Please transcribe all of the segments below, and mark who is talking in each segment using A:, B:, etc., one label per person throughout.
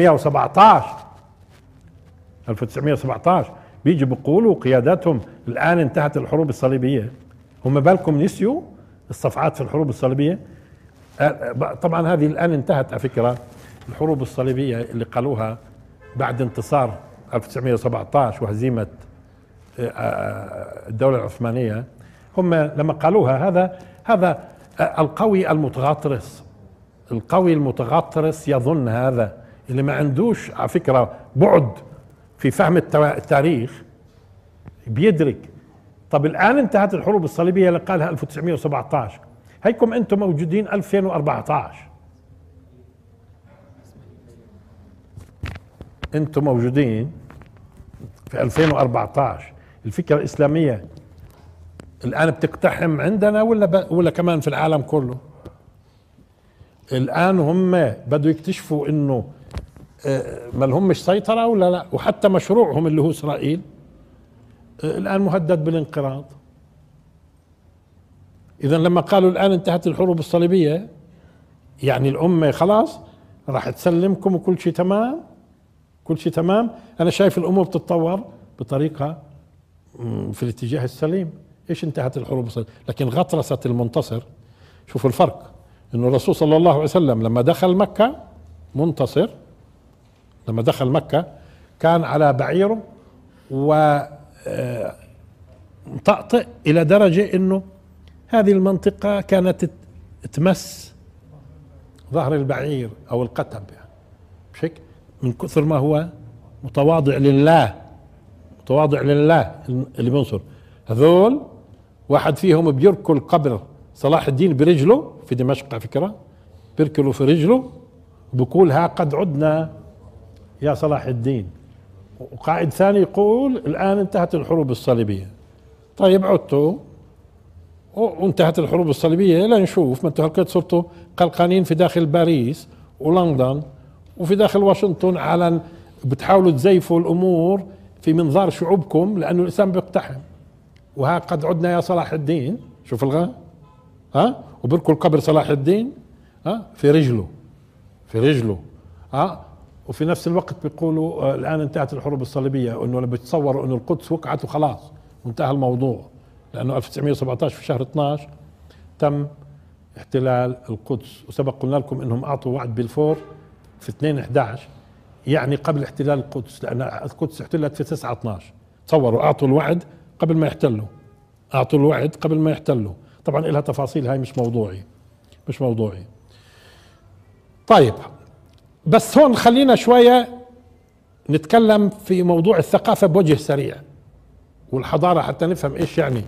A: 1917 1917 بيجي بيقولوا قياداتهم الان انتهت الحروب الصليبيه هم بالكم نسيوا الصفعات في الحروب الصليبيه طبعا هذه الان انتهت على فكره الحروب الصليبيه اللي قالوها بعد انتصار 1917 وهزيمه الدوله العثمانيه هم لما قالوها هذا هذا القوي المتغطرس القوي المتغطرس يظن هذا اللي ما عندوش على فكره بعد في فهم التاريخ بيدرك طب الان انتهت الحروب الصليبيه اللي قالها 1917 هيكم انتم موجودين 2014 انتم موجودين في 2014 الفكره الاسلاميه الان بتقتحم عندنا ولا ب... ولا كمان في العالم كله الان هم بدوا يكتشفوا انه آه، ما لهمش سيطرة ولا لا وحتى مشروعهم اللي هو إسرائيل آه، الآن مهدد بالانقراض إذا لما قالوا الآن انتهت الحروب الصليبية يعني الأمة خلاص راح تسلمكم وكل شيء تمام كل شيء تمام أنا شايف الأمور بتتطور بطريقة في الاتجاه السليم إيش انتهت الحروب الصليبية لكن غطرسة المنتصر شوفوا الفرق انه الرسول صلى الله عليه وسلم لما دخل مكة منتصر لما دخل مكة كان على بعيره و آه، مطأطئ إلى درجة أنه هذه المنطقة كانت تمس ظهر البعير أو القتب يعني مش هيك؟ من كثر ما هو متواضع لله متواضع لله اللي بنصر هذول واحد فيهم بيركل قبر صلاح الدين برجله في دمشق على فكرة بيركله في رجله بقول ها قد عدنا يا صلاح الدين وقائد ثاني يقول الآن انتهت الحروب الصليبية طيب عدتوا وانتهت الحروب الصليبية لنشوف ما انتم هلقيت صرتوا قلقانين في داخل باريس ولندن وفي داخل واشنطن على بتحاولوا تزيفوا الأمور في منظار شعوبكم لأنه الإسلام بيقتحم وها قد عدنا يا صلاح الدين شوف الغاء ها وبركوا القبر صلاح الدين ها في رجله في رجله ها وفي نفس الوقت بيقولوا آه، الان انتهت الحروب الصليبيه انه بتصوروا انه القدس وقعت وخلاص وانتهى الموضوع لانه 1917 في شهر 12 تم احتلال القدس وسبق قلنا لكم انهم اعطوا وعد بالفور في 2 11 يعني قبل احتلال القدس لان القدس احتلت في 9 12 تصوروا اعطوا الوعد قبل ما يحتلوا اعطوا الوعد قبل ما يحتلوا طبعا لها تفاصيل هاي مش موضوعي مش موضوعي طيب بس هون خلينا شوية نتكلم في موضوع الثقافة بوجه سريع والحضارة حتى نفهم ايش يعني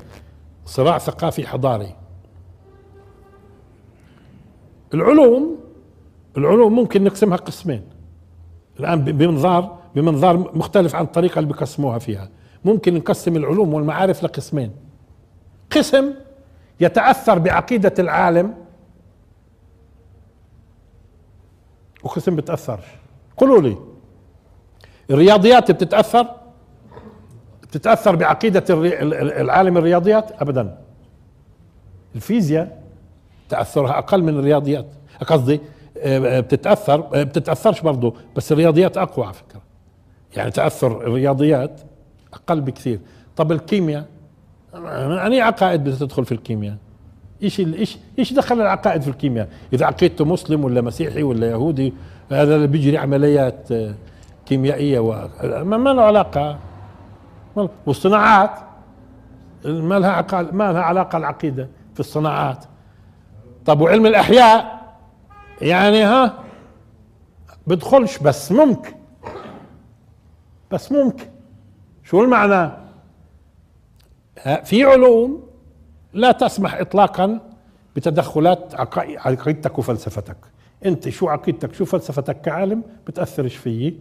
A: صراع ثقافي حضاري العلوم العلوم ممكن نقسمها قسمين الآن بمنظار بمنظار مختلف عن الطريقة اللي بقسموها فيها ممكن نقسم العلوم والمعارف لقسمين قسم يتأثر بعقيدة العالم وقسم بتاثرش قولوا لي الرياضيات بتتاثر بتتاثر بعقيده العالم الرياضيات ابدا الفيزياء تاثرها اقل من الرياضيات قصدي آه، آه، بتتاثر آه، بتتاثرش برضه بس الرياضيات اقوى على فكره يعني تاثر الرياضيات اقل بكثير طب الكيمياء أنا عقائد بتدخل في الكيمياء ايش ايش ايش دخل العقائد في الكيمياء؟ اذا عقيدته مسلم ولا مسيحي ولا يهودي هذا اللي بيجري عمليات آه، كيميائيه و... ما له علاقه والصناعات ما لها عقال ما لها علاقه العقيده في الصناعات طب وعلم الاحياء يعني ها بدخلش بس ممكن بس ممكن شو المعنى آه، في علوم لا تسمح اطلاقا بتدخلات عقيدتك وفلسفتك انت شو عقيدتك شو فلسفتك كعالم بتاثرش فيي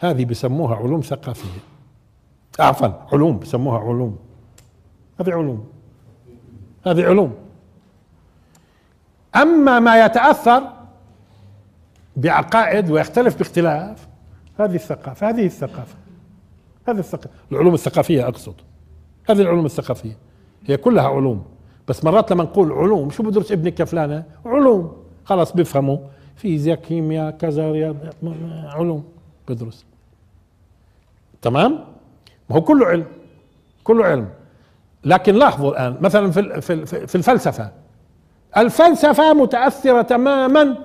A: هذه بسموها علوم ثقافيه عفوا علوم بسموها علوم هذه علوم هذه علوم اما ما يتاثر بعقائد ويختلف باختلاف هذه الثقافه هذه الثقافه هذه الثقافه العلوم الثقافيه اقصد هذه العلوم الثقافيه هي كلها علوم بس مرات لما نقول علوم شو بدرس ابنك فلانة علوم خلاص بيفهموا فيزياء كيمياء كذا رياضة علوم بدرس تمام ما هو كله علم كله علم لكن لاحظوا الآن مثلا في في الفلسفة الفلسفة متأثرة تماما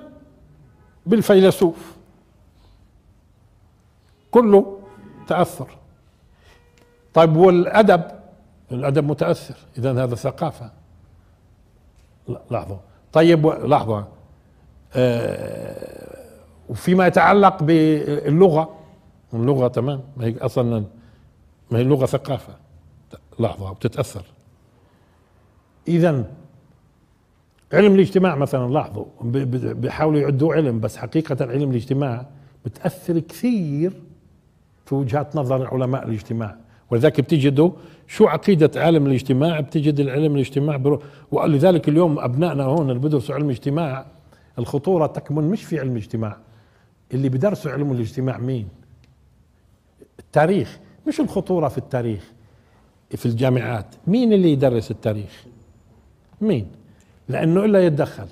A: بالفيلسوف كله تأثر طيب والأدب الادب متاثر اذا هذا ثقافه لاحظوا طيب لحظه آه وفيما يتعلق باللغه اللغه تمام ما هي اصلا ما هي اللغه ثقافه لحظه بتتاثر اذا علم الاجتماع مثلا لاحظوا بيحاولوا يعدوا علم بس حقيقه علم الاجتماع بتاثر كثير في وجهات نظر علماء الاجتماع ولذلك بتجدوا شو عقيدة عالم الاجتماع بتجد العلم الاجتماع برو ولذلك اليوم أبنائنا هون اللي بدرسوا علم اجتماع الخطورة تكمن مش في علم اجتماع اللي بدرسوا علم الاجتماع مين التاريخ مش الخطورة في التاريخ في الجامعات مين اللي يدرس التاريخ مين لأنه إلا يتدخل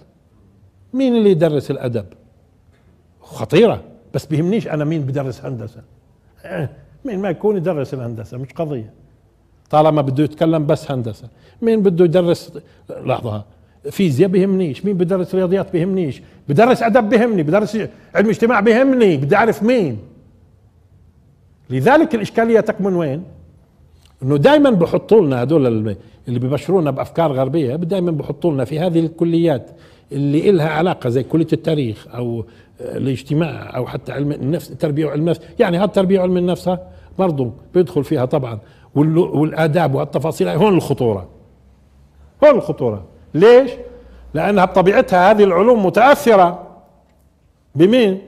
A: مين اللي يدرس الأدب خطيرة بس بيهمنيش أنا مين بدرس هندسة إيه، مين ما يكون يدرس الهندسه مش قضيه طالما بده يتكلم بس هندسه مين بده يدرس لحظه فيزياء بيهمنيش مين بدرس رياضيات بيهمنيش بدرس ادب بيهمني بدرس علم اجتماع بيهمني بدي اعرف مين لذلك الاشكاليه تكمن وين انه دائما بحطوا لنا هذول اللي ببشرونا بافكار غربيه دائما بحطوا لنا في هذه الكليات اللي إلها علاقة زي كلية التاريخ أو آه، الاجتماع أو حتى علم النفس التربية وعلم النفس يعني التربية وعلم النفس برضه بيدخل فيها طبعا والآداب والتفاصيل هون الخطورة هون الخطورة ليش؟ لأنها بطبيعتها هذه العلوم متأثرة بمين؟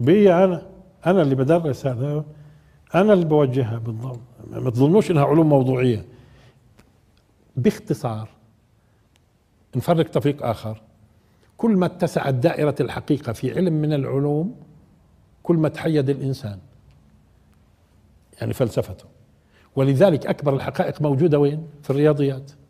A: بي أنا أنا اللي بدرس هذا أنا اللي بوجهها بالضبط ما تظنوش إنها علوم موضوعية باختصار نفرق طريق آخر كل ما اتسعت دائرة الحقيقة في علم من العلوم كل ما تحيد الإنسان يعني فلسفته ولذلك أكبر الحقائق موجودة وين؟ في الرياضيات